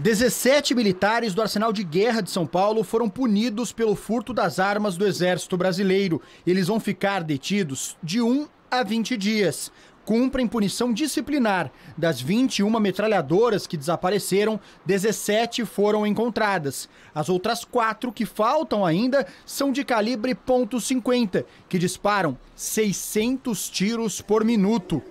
17 militares do Arsenal de Guerra de São Paulo foram punidos pelo furto das armas do Exército Brasileiro. Eles vão ficar detidos de 1 a 20 dias. Cumprem punição disciplinar. Das 21 metralhadoras que desapareceram, 17 foram encontradas. As outras quatro que faltam ainda são de calibre .50, que disparam 600 tiros por minuto.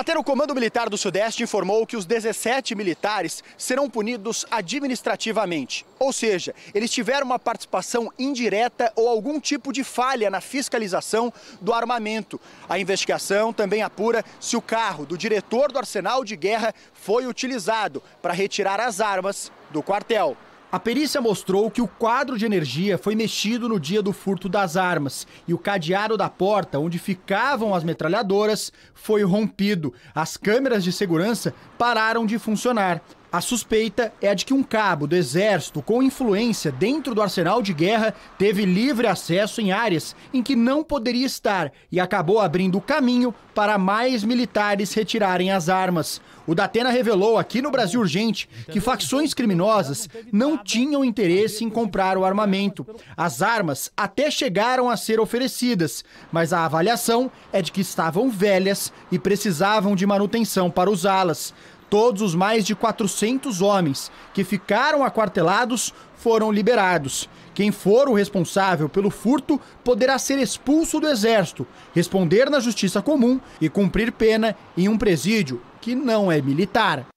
Datena, o Comando Militar do Sudeste informou que os 17 militares serão punidos administrativamente. Ou seja, eles tiveram uma participação indireta ou algum tipo de falha na fiscalização do armamento. A investigação também apura se o carro do diretor do arsenal de guerra foi utilizado para retirar as armas do quartel. A perícia mostrou que o quadro de energia foi mexido no dia do furto das armas e o cadeado da porta onde ficavam as metralhadoras foi rompido. As câmeras de segurança pararam de funcionar. A suspeita é a de que um cabo do exército com influência dentro do arsenal de guerra teve livre acesso em áreas em que não poderia estar e acabou abrindo caminho para mais militares retirarem as armas. O Datena revelou aqui no Brasil Urgente que facções criminosas não tinham interesse em comprar o armamento. As armas até chegaram a ser oferecidas, mas a avaliação é de que estavam velhas e precisavam de manutenção para usá-las. Todos os mais de 400 homens que ficaram aquartelados foram liberados. Quem for o responsável pelo furto poderá ser expulso do exército, responder na justiça comum e cumprir pena em um presídio que não é militar.